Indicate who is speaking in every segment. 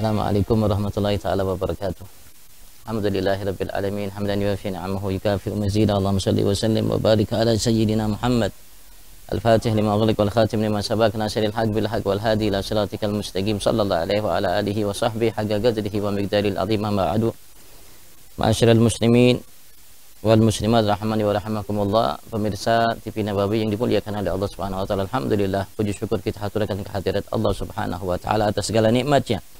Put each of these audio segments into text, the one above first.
Speaker 1: السلام عليكم ورحمة الله تعالى وبركاته الحمد لله رب العالمين حمدا يوفي نعمه يكافي مزيدا اللهم صل وسلم وبارك على سيدنا محمد الفاتح لما أغلق والخاتم لما سبق ناشر الحق بالحق والهادي إلى صراطك المستقيم صلى الله عليه وعلى آله وصحبه حق قدره ومقداره العظيم ما عدو معاشر المسلمين والمسلمات رحمني ورحمكم الله فمرسا تفي نبابي yang dimuliakan oleh Allah Subhanahu wa taala alhamdulillah puji syukur kita haturkan kehadirat Allah Subhanahu wa taala atas segala nikmatnya nya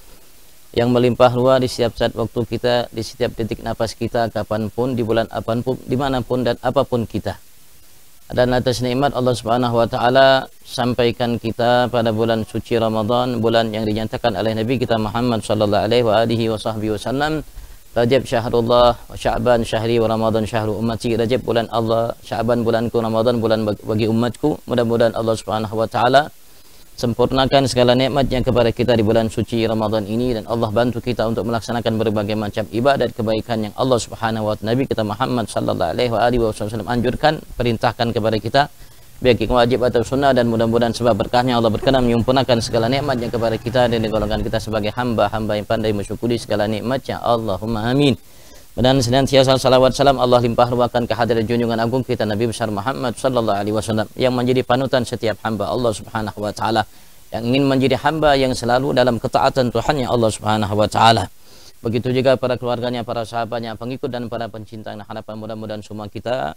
Speaker 1: yang melimpah ruah di setiap saat waktu kita, di setiap detik nafas kita, kapanpun, di bulan apapun, dimanapun dan apapun kita. Dan atas nikmat Allah Subhanahu wa taala sampaikan kita pada bulan suci Ramadan, bulan yang dinyatakan oleh Nabi kita Muhammad sallallahu alaihi wa alihi wasallam Rajab syahrullah, Sya'ban syahri wa Ramadan syahru ummati. Rajab bulan Allah, Sya'ban bulanku, Ramadan bulan bagi umatku. Mudah-mudahan Allah Subhanahu wa taala sempurnakan segala nikmat yang kepada kita di bulan suci Ramadan ini dan Allah bantu kita untuk melaksanakan berbagai macam ibadat kebaikan yang Allah Subhanahu wa Nabi kita Muhammad sallallahu alaihi wasallam anjurkan perintahkan kepada kita baik yang wajib atau sunnah dan mudah-mudahan sebab berkahnya Allah berkenan menyempurnakan segala nikmat yang kepada kita dan digolongkan kita sebagai hamba-hamba yang pandai mensyukuri segala nikmat-Nya. Allahumma amin. Dan senantiasa salawat salam Allah limpah ruahkan kehadiran junjungan agung kita Nabi besar Muhammad sallallahu alaihi wasallam yang menjadi panutan setiap hamba Allah Subhanahu wa taala yang ingin menjadi hamba yang selalu dalam ketaatan Tuhannya Allah Subhanahu wa taala. Begitu juga para keluarganya, para sahabatnya, pengikut dan para pencinta nah, harapan mudah-mudahan semua kita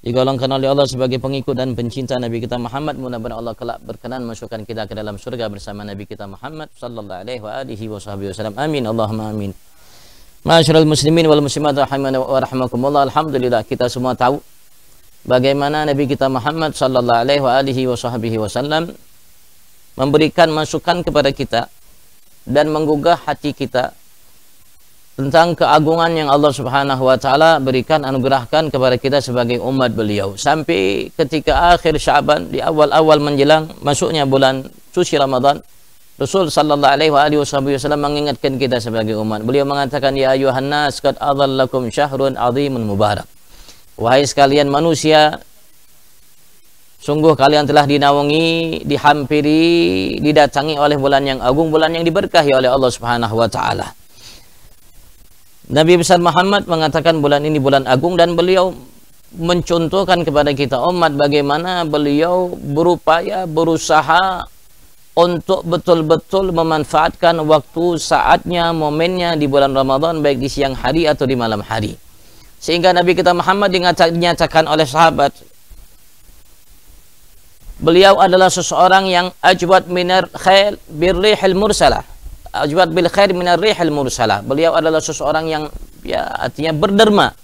Speaker 1: digolongkan oleh Allah sebagai pengikut dan pencinta Nabi kita Muhammad. Mudah-mudahan Allah kelak berkenan masukkan kita ke dalam surga bersama Nabi kita Muhammad sallallahu alaihi wasallam. Amin. Allahumma amin. Masyarul muslimin wal muslimat rahimana wa rahmakumullah. Alhamdulillah kita semua tahu bagaimana Nabi kita Muhammad sallallahu alaihi wa alihi wasallam memberikan masukan kepada kita dan menggugah hati kita tentang keagungan yang Allah Subhanahu wa taala berikan anugerahkan kepada kita sebagai umat beliau sampai ketika akhir Syaban di awal-awal menjelang masuknya bulan suci Ramadan Rasul sallallahu alaihi wasallam mengingatkan kita sebagai umat. Beliau mengatakan ya ayuhan nas qad adallakum syahrun Adzimun mubarak. Wahai sekalian manusia, sungguh kalian telah dinaungi, dihampiri, didatangi oleh bulan yang agung, bulan yang diberkahi oleh Allah Subhanahu wa taala. Nabi besar Muhammad mengatakan bulan ini bulan agung dan beliau mencontohkan kepada kita umat bagaimana beliau berupaya berusaha untuk betul-betul memanfaatkan waktu, saatnya, momennya di bulan Ramadan baik di siang hari atau di malam hari. Sehingga Nabi kita Muhammad dinyatakan oleh sahabat Beliau adalah seseorang yang ajwat minar khair birrihil mursalah. Ajwat bil khair minar rihil mursalah. Beliau adalah seseorang yang ya artinya berderma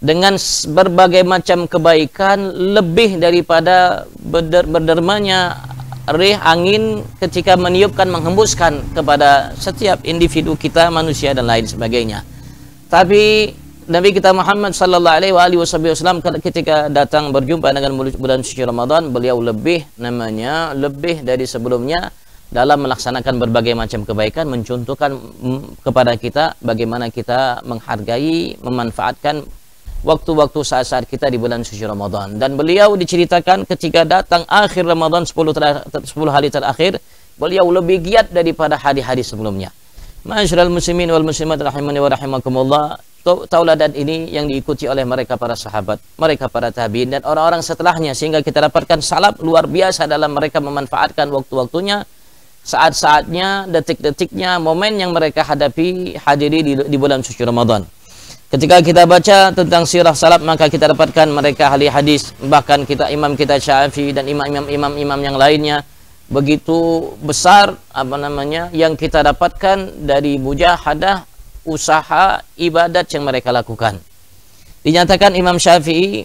Speaker 1: dengan berbagai macam kebaikan lebih daripada berder, berdermanya rih angin ketika meniupkan menghembuskan kepada setiap individu kita manusia dan lain sebagainya tapi Nabi kita Muhammad sallallahu alaihi wasallam ketika datang berjumpa dengan bulan suci Ramadan beliau lebih namanya lebih dari sebelumnya dalam melaksanakan berbagai macam kebaikan mencontohkan mm, kepada kita bagaimana kita menghargai memanfaatkan waktu-waktu saat-saat kita di bulan suci Ramadan. Dan beliau diceritakan ketika datang akhir Ramadan 10, terakhir, 10 hari terakhir, beliau lebih giat daripada hari-hari sebelumnya. Masyarakat muslimin wal muslimat rahimani wa rahimakumullah. Tauladan ini yang diikuti oleh mereka para sahabat, mereka para tabiin dan orang-orang setelahnya sehingga kita dapatkan salap luar biasa dalam mereka memanfaatkan waktu-waktunya saat-saatnya, detik-detiknya, momen yang mereka hadapi hadiri di, di bulan suci Ramadan. Ketika kita baca tentang sirah salaf maka kita dapatkan mereka ahli hadis bahkan kita imam kita Syafi'i dan imam-imam-imam yang lainnya begitu besar apa namanya yang kita dapatkan dari mujahadah usaha ibadat yang mereka lakukan. Dinyatakan Imam Syafi'i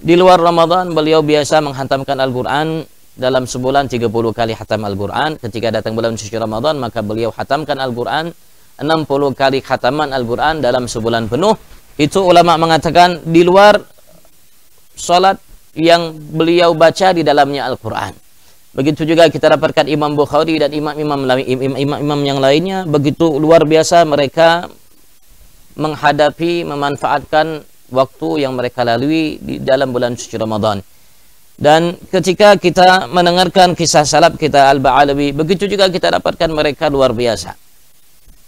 Speaker 1: di luar Ramadan beliau biasa menghantamkan Al-Qur'an dalam sebulan 30 kali hatam Al-Qur'an. Ketika datang bulan suci Ramadan maka beliau hatamkan Al-Qur'an 60 kali khataman Al-Quran dalam sebulan penuh. Itu ulama mengatakan di luar salat yang beliau baca di dalamnya Al-Quran. Begitu juga kita dapatkan Imam Bukhari dan imam-imam imam-imam yang lainnya begitu luar biasa mereka menghadapi memanfaatkan waktu yang mereka lalui di dalam bulan suci Ramadan. Dan ketika kita mendengarkan kisah salaf kita Al-Ba'alawi, begitu juga kita dapatkan mereka luar biasa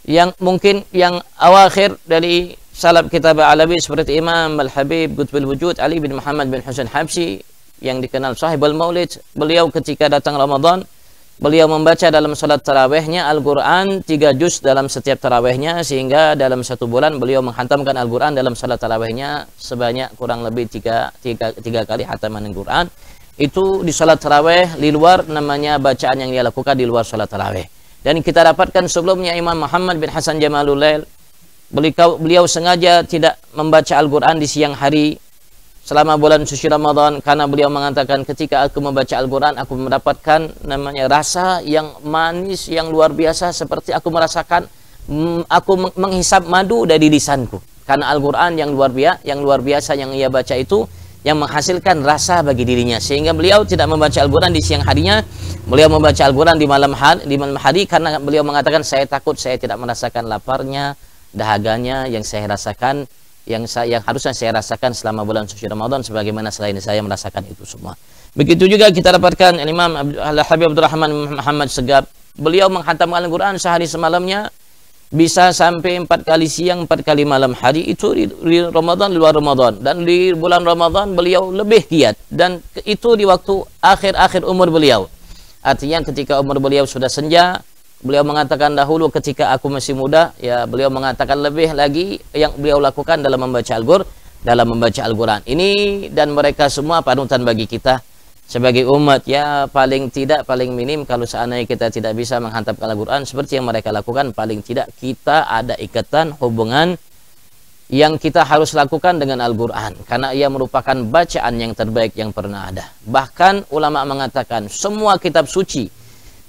Speaker 1: yang mungkin yang awakhir dari salaf kitab Alawi seperti Imam Al-Habib Qutbul Wujud Ali bin Muhammad bin Husain Habsyi yang dikenal sahib sahibul maulid beliau ketika datang Ramadan beliau membaca dalam salat tarawehnya Al-Quran tiga juz dalam setiap tarawehnya sehingga dalam satu bulan beliau menghantamkan Al-Quran dalam salat tarawehnya sebanyak kurang lebih tiga, tiga, tiga kali hataman Al-Quran itu di salat taraweh di luar namanya bacaan yang dia lakukan di luar salat taraweh dan kita dapatkan sebelumnya Imam Muhammad bin Hasan Jamalulail beliau, beliau sengaja tidak membaca Al-Quran di siang hari selama bulan suci Ramadan karena beliau mengatakan ketika aku membaca Al-Quran aku mendapatkan namanya rasa yang manis yang luar biasa seperti aku merasakan mm, aku menghisap madu dari lisanku karena Al-Quran yang luar biasa yang luar biasa yang ia baca itu yang menghasilkan rasa bagi dirinya sehingga beliau tidak membaca Al-Qur'an di siang harinya beliau membaca Al-Qur'an di malam hari di malam hari karena beliau mengatakan saya takut saya tidak merasakan laparnya dahaganya yang saya rasakan yang saya yang harusnya saya rasakan selama bulan suci Ramadan sebagaimana selain saya merasakan itu semua. Begitu juga kita dapatkan Imam Al Habib Abdurrahman Muhammad Segab, beliau menghantam Al-Qur'an sehari semalamnya bisa sampai empat kali siang, empat kali malam hari itu di, di Ramadan, luar Ramadan dan di bulan Ramadan beliau lebih giat dan itu di waktu akhir-akhir umur beliau artinya ketika umur beliau sudah senja beliau mengatakan dahulu ketika aku masih muda ya beliau mengatakan lebih lagi yang beliau lakukan dalam membaca Al-Qur'an dalam membaca Al-Qur'an ini dan mereka semua panutan bagi kita sebagai umat ya paling tidak paling minim kalau seandainya kita tidak bisa menghantamkan Al-Quran seperti yang mereka lakukan paling tidak kita ada ikatan hubungan yang kita harus lakukan dengan Al-Quran karena ia merupakan bacaan yang terbaik yang pernah ada bahkan ulama mengatakan semua kitab suci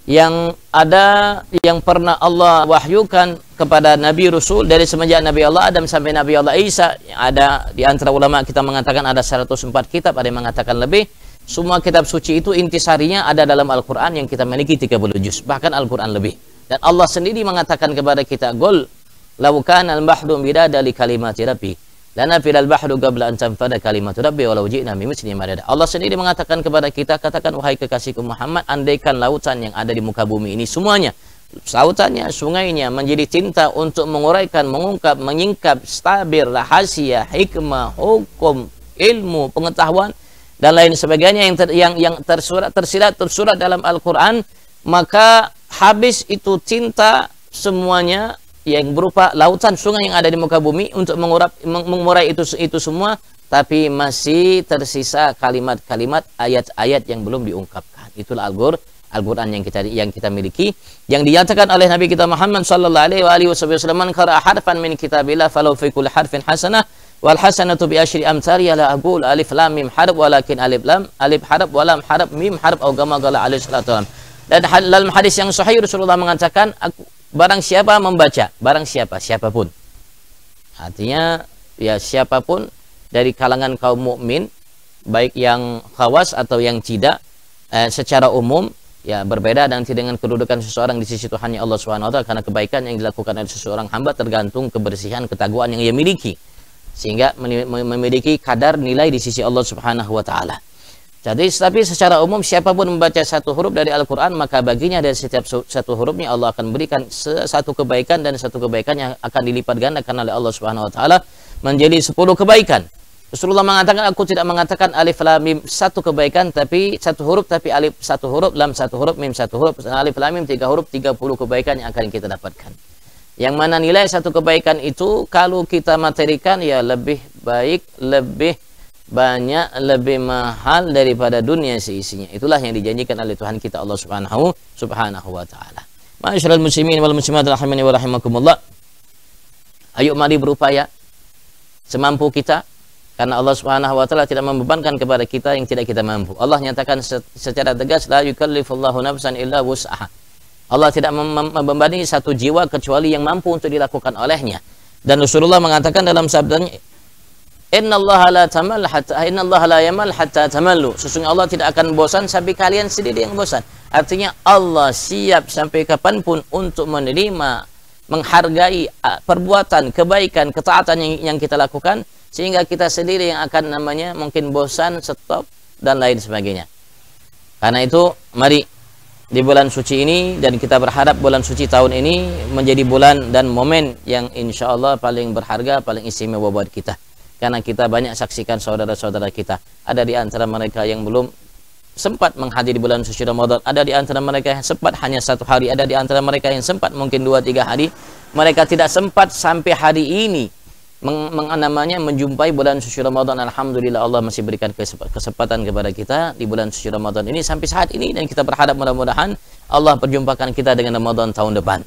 Speaker 1: yang ada yang pernah Allah wahyukan kepada Nabi Rasul dari semenjak Nabi Allah Adam sampai Nabi Allah Isa ada di antara ulama kita mengatakan ada 104 kitab ada yang mengatakan lebih semua kitab suci itu intisarinya ada dalam Al-Quran yang kita miliki 30 juz. Bahkan Al-Quran lebih. Dan Allah sendiri mengatakan kepada kita, Gol, laukan al-bahdu bidada li kalimati rabbi. Lana filal bahdu gabla an tanfada kalimat rabbi walau ji'na Allah sendiri mengatakan kepada kita, katakan wahai kekasihku Muhammad, andaikan lautan yang ada di muka bumi ini semuanya sautannya, sungainya menjadi cinta untuk menguraikan, mengungkap, menyingkap, stabil, rahasia, hikmah, hukum, ilmu, pengetahuan dan lain sebagainya yang ter, yang yang tersurat tersirat tersurat dalam Al-Qur'an maka habis itu cinta semuanya yang berupa lautan sungai yang ada di muka bumi untuk mengurap mengurai itu itu semua tapi masih tersisa kalimat-kalimat ayat-ayat yang belum diungkapkan itulah Al-Qur'an Al-Quran yang kita yang kita miliki yang dinyatakan oleh Nabi kita Muhammad sallallahu alaihi wasallam qara harfan min kitabillah falau fi kulli harfin hasanah wal hasanatu bi asyri amsari ala aqul alif lam mim harf walakin alif lam alif harf lam harf mim harf au gama gala alaihi salatu dan dalam hadis yang sahih Rasulullah mengatakan aku, barang siapa membaca barang siapa siapapun artinya ya siapapun dari kalangan kaum mukmin baik yang khawas atau yang tidak eh, secara umum ya berbeda nanti dengan kedudukan seseorang di sisi Tuhannya Allah Subhanahu wa taala karena kebaikan yang dilakukan oleh seseorang hamba tergantung kebersihan ketakwaan yang ia miliki sehingga memiliki kadar nilai di sisi Allah Subhanahu wa taala. Jadi tapi secara umum siapapun membaca satu huruf dari Al-Qur'an maka baginya dari setiap satu hurufnya Allah akan berikan satu kebaikan dan satu kebaikan yang akan dilipat gandakan oleh Allah Subhanahu wa taala menjadi 10 kebaikan. Rasulullah mengatakan aku tidak mengatakan alif lam mim satu kebaikan tapi satu huruf tapi alif satu huruf lam satu huruf mim satu huruf alif lam mim tiga huruf 30 kebaikan yang akan kita dapatkan. Yang mana nilai satu kebaikan itu kalau kita materikan ya lebih baik, lebih banyak, lebih mahal daripada dunia seisinya. Itulah yang dijanjikan oleh Tuhan kita Allah Subhanahu Subhanahu wa taala. Masyarul muslimin wal muslimat rahimani wa rahimakumullah. Ayo mari berupaya semampu kita karena Allah Subhanahu wa taala tidak membebankan kepada kita yang tidak kita mampu. Allah nyatakan secara tegas la yukallifullahu nafsan illa wus'aha Allah tidak membebani satu jiwa kecuali yang mampu untuk dilakukan olehnya. Dan Rasulullah mengatakan dalam sabdanya, Inna Allah la tamal hatta inna Allah la yamal hatta tamallu. Sesungguhnya Allah tidak akan bosan sampai kalian sendiri yang bosan. Artinya Allah siap sampai kapanpun untuk menerima, menghargai perbuatan, kebaikan, ketaatan yang, yang kita lakukan sehingga kita sendiri yang akan namanya mungkin bosan, stop dan lain sebagainya. Karena itu mari di bulan suci ini dan kita berharap bulan suci tahun ini menjadi bulan dan momen yang insya Allah paling berharga, paling istimewa buat kita. Karena kita banyak saksikan saudara-saudara kita. Ada di antara mereka yang belum sempat menghadiri bulan suci Ramadan. Ada di antara mereka yang sempat hanya satu hari. Ada di antara mereka yang sempat mungkin dua tiga hari. Mereka tidak sempat sampai hari ini meng, meng, namanya menjumpai bulan suci Ramadan Alhamdulillah Allah masih berikan kesempatan kepada kita di bulan suci Ramadan ini sampai saat ini dan kita berharap mudah-mudahan Allah perjumpakan kita dengan Ramadan tahun depan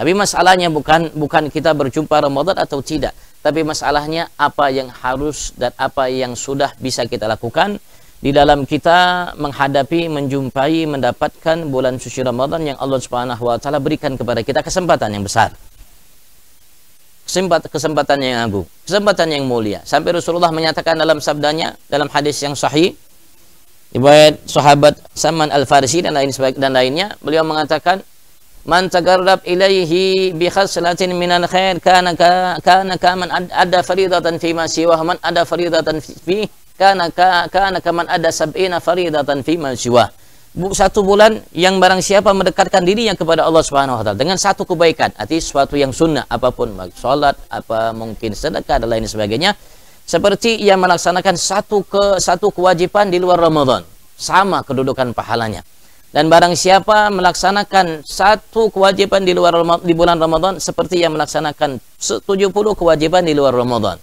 Speaker 1: tapi masalahnya bukan bukan kita berjumpa Ramadan atau tidak tapi masalahnya apa yang harus dan apa yang sudah bisa kita lakukan di dalam kita menghadapi, menjumpai, mendapatkan bulan suci Ramadan yang Allah Subhanahu wa taala berikan kepada kita kesempatan yang besar kesempatan yang agung, kesempatan yang mulia. Sampai Rasulullah menyatakan dalam sabdanya dalam hadis yang sahih riwayat sahabat Saman Al-Farisi dan lain dan lainnya, beliau mengatakan man tagarrab ilaihi bi khaslatin al khair kana ka, kana kaman ada faridatan fi ma siwa man ada faridatan fi kana ka, kana kaman ada sab'ina faridatan fi ma siwa satu bulan yang barang siapa mendekatkan dirinya kepada Allah Subhanahu wa taala dengan satu kebaikan, artinya suatu yang sunnah apapun, salat, apa mungkin sedekah dan lain sebagainya, seperti ia melaksanakan satu ke satu kewajiban di luar Ramadan, sama kedudukan pahalanya. Dan barang siapa melaksanakan satu kewajiban di luar di bulan Ramadan seperti ia melaksanakan 70 kewajiban di luar Ramadan.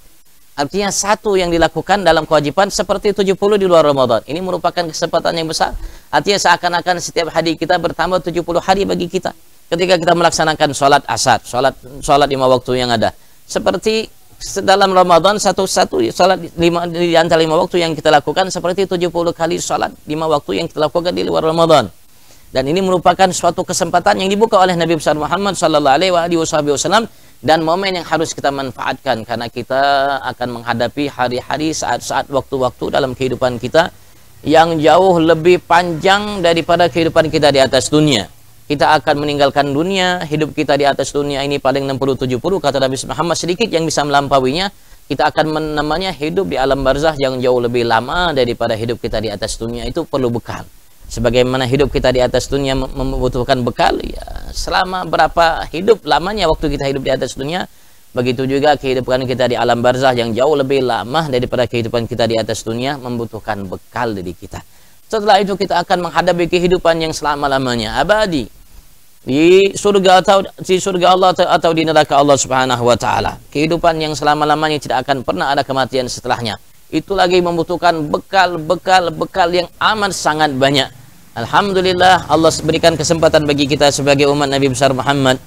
Speaker 1: Artinya satu yang dilakukan dalam kewajiban seperti 70 di luar Ramadan. Ini merupakan kesempatan yang besar. Artinya seakan-akan setiap hari kita bertambah 70 hari bagi kita. Ketika kita melaksanakan sholat asad, sholat, sholat lima waktu yang ada. Seperti dalam Ramadan satu-satu sholat lima, di antara lima waktu yang kita lakukan seperti 70 kali sholat lima waktu yang kita lakukan di luar Ramadan. Dan ini merupakan suatu kesempatan yang dibuka oleh Nabi besar Muhammad Sallallahu Alaihi Wasallam dan momen yang harus kita manfaatkan karena kita akan menghadapi hari-hari saat-saat waktu-waktu dalam kehidupan kita yang jauh lebih panjang daripada kehidupan kita di atas dunia. Kita akan meninggalkan dunia, hidup kita di atas dunia ini paling 60-70 kata Nabi Muhammad sedikit yang bisa melampauinya. Kita akan menamanya hidup di alam barzah yang jauh lebih lama daripada hidup kita di atas dunia itu perlu bekal sebagaimana hidup kita di atas dunia membutuhkan bekal ya selama berapa hidup lamanya waktu kita hidup di atas dunia begitu juga kehidupan kita di alam barzah yang jauh lebih lama daripada kehidupan kita di atas dunia membutuhkan bekal dari kita setelah itu kita akan menghadapi kehidupan yang selama-lamanya abadi di surga atau di surga Allah atau di neraka Allah Subhanahu wa taala. Kehidupan yang selama-lamanya tidak akan pernah ada kematian setelahnya. Itu lagi membutuhkan bekal-bekal bekal yang aman sangat banyak. Alhamdulillah Allah berikan kesempatan bagi kita sebagai umat Nabi besar Muhammad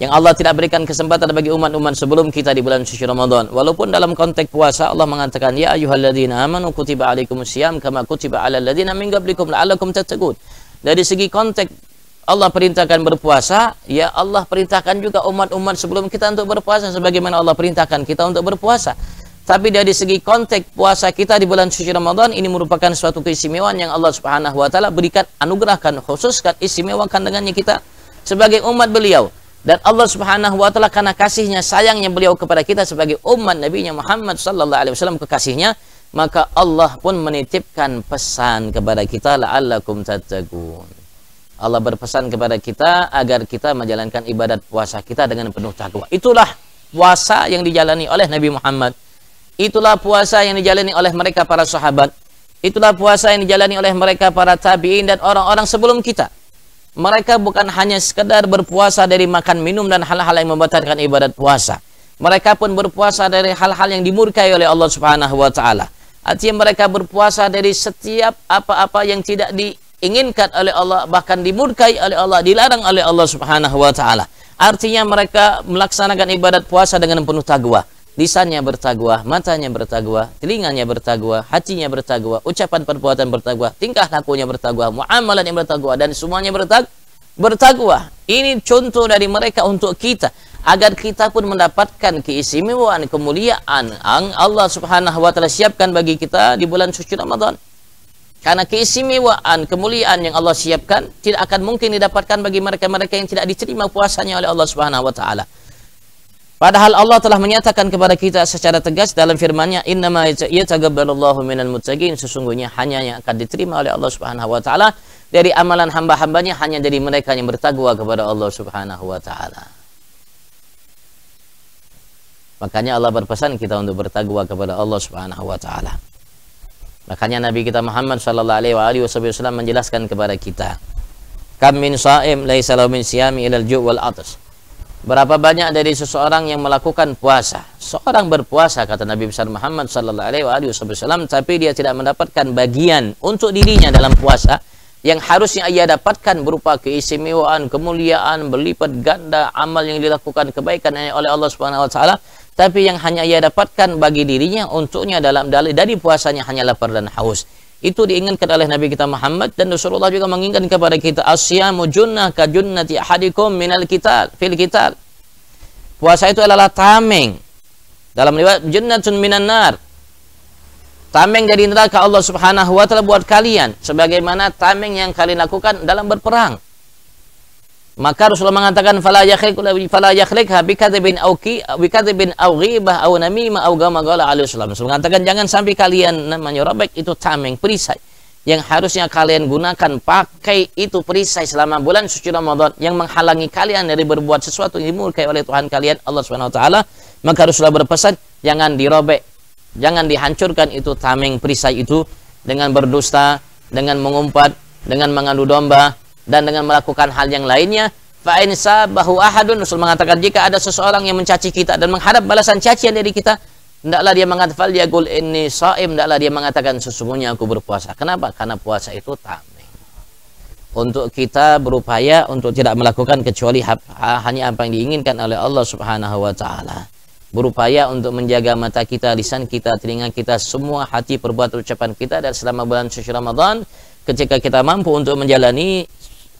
Speaker 1: yang Allah tidak berikan kesempatan bagi umat-umat sebelum kita di bulan suci Ramadan. Walaupun dalam konteks puasa Allah mengatakan ya ayyuhalladzina amanu kutiba alaikumusiyam kama kutiba alal ladzina min qablikum la'allakum tattaqun. Dari segi konteks Allah perintahkan berpuasa, ya Allah perintahkan juga umat-umat sebelum kita untuk berpuasa sebagaimana Allah perintahkan kita untuk berpuasa. Tapi dari segi konteks puasa kita di bulan suci Ramadan ini merupakan suatu keistimewaan yang Allah Subhanahu wa taala berikan, anugerahkan, khususkan, istimewakan dengannya kita sebagai umat beliau. Dan Allah Subhanahu wa taala karena kasihnya, sayangnya beliau kepada kita sebagai umat Nabi Muhammad sallallahu alaihi wasallam kekasihnya, maka Allah pun menitipkan pesan kepada kita la'allakum tattaqun. Allah berpesan kepada kita agar kita menjalankan ibadat puasa kita dengan penuh takwa. Itulah puasa yang dijalani oleh Nabi Muhammad Itulah puasa yang dijalani oleh mereka para sahabat. Itulah puasa yang dijalani oleh mereka para tabi'in dan orang-orang sebelum kita. Mereka bukan hanya sekedar berpuasa dari makan minum dan hal-hal yang membatalkan ibadat puasa. Mereka pun berpuasa dari hal-hal yang dimurkai oleh Allah Subhanahu wa taala. Artinya mereka berpuasa dari setiap apa-apa yang tidak diinginkan oleh Allah, bahkan dimurkai oleh Allah, dilarang oleh Allah Subhanahu wa taala. Artinya mereka melaksanakan ibadat puasa dengan penuh taqwa lisannya bertagwa, matanya bertagwa, telinganya bertagwa, hatinya bertagwa, ucapan perbuatan bertagwa, tingkah lakunya bertagwa, muamalan yang bertagwa dan semuanya bertag bertagwa. Ini contoh dari mereka untuk kita agar kita pun mendapatkan keistimewaan, kemuliaan yang Allah Subhanahu wa taala siapkan bagi kita di bulan suci Ramadan. Karena keistimewaan, kemuliaan yang Allah siapkan tidak akan mungkin didapatkan bagi mereka-mereka yang tidak diterima puasanya oleh Allah Subhanahu wa taala. Padahal Allah telah menyatakan kepada kita secara tegas dalam firman-Nya, "Innama yataqabbalullahu minal muttaqin." Sesungguhnya hanya yang akan diterima oleh Allah Subhanahu wa taala dari amalan hamba-hambanya hanya dari mereka yang bertakwa kepada Allah Subhanahu wa taala. Makanya Allah berpesan kita untuk bertakwa kepada Allah Subhanahu wa taala. Makanya Nabi kita Muhammad sallallahu alaihi wasallam menjelaskan kepada kita, "Kam min sha'im laisa lahu min siyami ilal ju' wal 'atas." Berapa banyak dari seseorang yang melakukan puasa? Seorang berpuasa kata Nabi besar Muhammad sallallahu alaihi wasallam tapi dia tidak mendapatkan bagian untuk dirinya dalam puasa yang harusnya ia dapatkan berupa keistimewaan, kemuliaan, berlipat ganda amal yang dilakukan kebaikan oleh Allah Subhanahu wa taala, tapi yang hanya ia dapatkan bagi dirinya untuknya dalam dari puasanya hanya lapar dan haus. Itu diinginkan oleh Nabi kita Muhammad dan Rasulullah juga menginginkan kepada kita asyamu junnah ka junnati ahadikum minal fil kitab. Puasa itu adalah tameng. Dalam riwayat junnatun minan nar. Tameng dari neraka Allah Subhanahu wa taala buat kalian sebagaimana tameng yang kalian lakukan dalam berperang. Maka Rasulullah mengatakan fala yakhliq fala yakhliqha bikadzibin au ki bikadzibin au au namimah au gamagala alaihi wasallam. Rasul mengatakan jangan sampai kalian namanya robek itu tameng perisai yang harusnya kalian gunakan pakai itu perisai selama bulan suci Ramadan yang menghalangi kalian dari berbuat sesuatu yang dimurkai oleh Tuhan kalian Allah Subhanahu wa taala maka Rasulullah berpesan jangan dirobek jangan dihancurkan itu tameng perisai itu dengan berdusta dengan mengumpat dengan mengadu domba dan dengan melakukan hal yang lainnya Fa'insa bahu ahadun Rasul mengatakan jika ada seseorang yang mencaci kita dan mengharap balasan cacian dari kita hendaklah dia mengatakan dia gul ini saim hendaklah dia mengatakan sesungguhnya aku berpuasa kenapa karena puasa itu tameng untuk kita berupaya untuk tidak melakukan kecuali hanya apa yang diinginkan oleh Allah Subhanahu wa taala berupaya untuk menjaga mata kita lisan kita telinga kita semua hati perbuatan ucapan kita dan selama bulan suci Ramadan ketika kita mampu untuk menjalani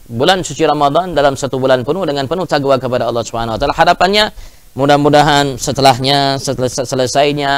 Speaker 1: bulan suci Ramadan dalam satu bulan penuh dengan penuh takwa kepada Allah Subhanahu wa taala. Harapannya mudah-mudahan setelahnya setelah selesainya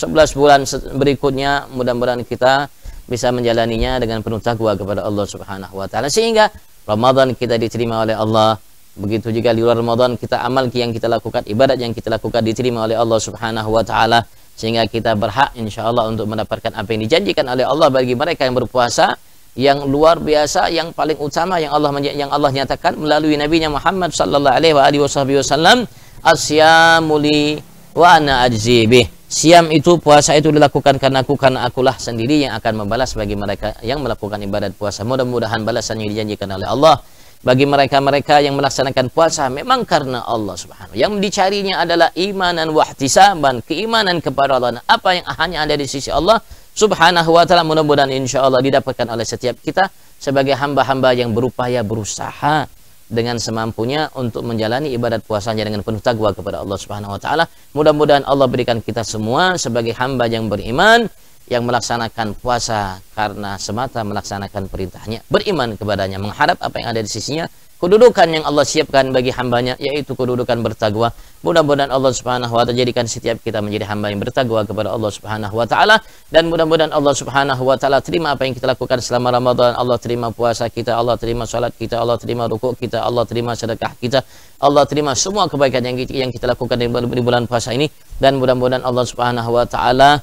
Speaker 1: 11 bulan berikutnya mudah-mudahan kita bisa menjalaninya dengan penuh takwa kepada Allah Subhanahu wa taala sehingga Ramadan kita diterima oleh Allah. Begitu juga di luar Ramadan kita amal yang kita lakukan, ibadat yang kita lakukan diterima oleh Allah Subhanahu wa taala sehingga kita berhak insyaallah untuk mendapatkan apa yang dijanjikan oleh Allah bagi mereka yang berpuasa yang luar biasa yang paling utama yang Allah yang Allah nyatakan melalui Nabi Muhammad sallallahu alaihi wasallam asyamuli wa ana ajzi Siam itu puasa itu dilakukan karena aku karena akulah sendiri yang akan membalas bagi mereka yang melakukan ibadat puasa. Mudah-mudahan balasannya dijanjikan oleh Allah bagi mereka-mereka yang melaksanakan puasa memang karena Allah Subhanahu. Yang dicarinya adalah imanan wahtisaban, keimanan kepada Allah. Apa yang hanya ada di sisi Allah subhanahu wa ta'ala mudah-mudahan insya Allah didapatkan oleh setiap kita sebagai hamba-hamba yang berupaya berusaha dengan semampunya untuk menjalani ibadat puasanya dengan penuh takwa kepada Allah Subhanahu wa taala. Mudah-mudahan Allah berikan kita semua sebagai hamba yang beriman yang melaksanakan puasa karena semata melaksanakan perintahnya, beriman kepadanya, mengharap apa yang ada di sisinya kedudukan yang Allah siapkan bagi hambanya yaitu kedudukan bertakwa mudah-mudahan Allah subhanahu wa ta'ala jadikan setiap kita menjadi hamba yang bertakwa kepada Allah subhanahu wa ta'ala dan mudah-mudahan Allah subhanahu wa ta'ala terima apa yang kita lakukan selama Ramadan Allah terima puasa kita Allah terima salat kita Allah terima rukuk kita Allah terima sedekah kita Allah terima semua kebaikan yang kita, yang kita lakukan di, di bulan puasa ini dan mudah-mudahan Allah subhanahu wa ta'ala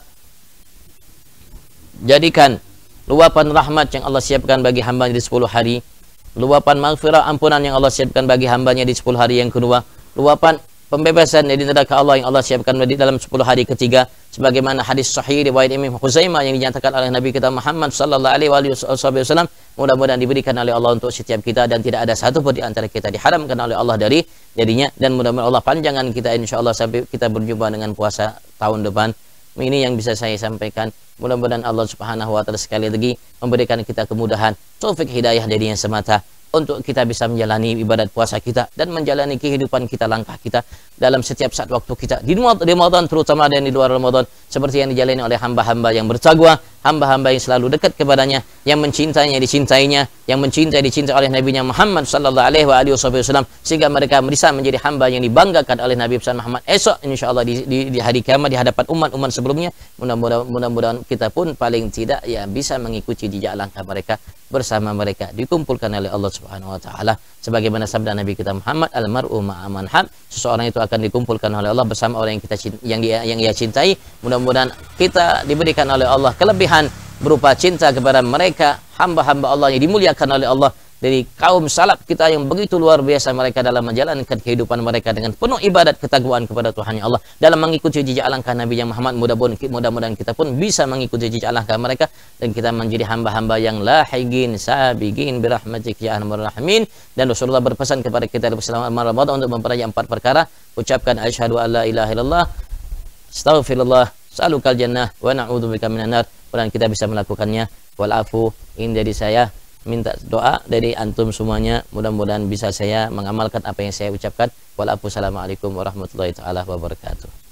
Speaker 1: jadikan luapan rahmat yang Allah siapkan bagi hamba di 10 hari luapan maghfirah ampunan yang Allah siapkan bagi hambanya di 10 hari yang kedua luapan pembebasan dari neraka Allah yang Allah siapkan di dalam 10 hari ketiga sebagaimana hadis sahih riwayat Imam Huzaimah yang dinyatakan oleh Nabi kita Muhammad sallallahu alaihi wasallam mudah-mudahan diberikan oleh Allah untuk setiap kita dan tidak ada satu pun di antara kita diharamkan oleh Allah dari jadinya dan mudah-mudahan Allah panjangkan kita insyaallah sampai kita berjumpa dengan puasa tahun depan ini yang bisa saya sampaikan. Mudah-mudahan Allah Subhanahu wa taala sekali lagi memberikan kita kemudahan, taufik hidayah jadinya semata untuk kita bisa menjalani ibadat puasa kita dan menjalani kehidupan kita, langkah kita dalam setiap saat waktu kita di Ramadan terutama dan di luar Ramadan seperti yang dijalani oleh hamba-hamba yang bertagwa, hamba-hamba yang selalu dekat kepadanya, yang mencintainya dicintainya, yang mencintai dicintai oleh Nabi Muhammad sallallahu alaihi wasallam sehingga mereka bisa menjadi hamba yang dibanggakan oleh Nabi Muhammad esok insyaallah di, di, di hari kiamat di hadapan umat-umat sebelumnya mudah-mudahan mudah-mudahan kita pun paling tidak ya bisa mengikuti jejak langkah mereka bersama mereka dikumpulkan oleh Allah Subhanahu wa taala sebagaimana sabda Nabi kita Muhammad almaru ma'aman seseorang itu akan dikumpulkan oleh Allah bersama orang yang kita yang dia yang ia cintai mudah-mudahan kita diberikan oleh Allah kelebihan berupa cinta kepada mereka hamba-hamba Allah yang dimuliakan oleh Allah dari kaum salaf kita yang begitu luar biasa mereka dalam menjalankan kehidupan mereka dengan penuh ibadat ketakwaan kepada Tuhannya Allah dalam mengikuti jejak langkah Nabi yang Muhammad mudah-mudahan mudah kita pun bisa mengikuti jejak langkah mereka dan kita menjadi hamba-hamba yang lahigin sabigin birahmatik ya arhamar dan Rasulullah berpesan kepada kita di Ramadan untuk mempercayai empat perkara ucapkan asyhadu alla ilaha illallah astaghfirullah salukal jannah wa na'udzubika minan nar dan kita bisa melakukannya wal afu ini dari saya minta doa dari antum semuanya. Mudah-mudahan bisa saya mengamalkan apa yang saya ucapkan. Walaupun warahmatullahi taala wabarakatuh.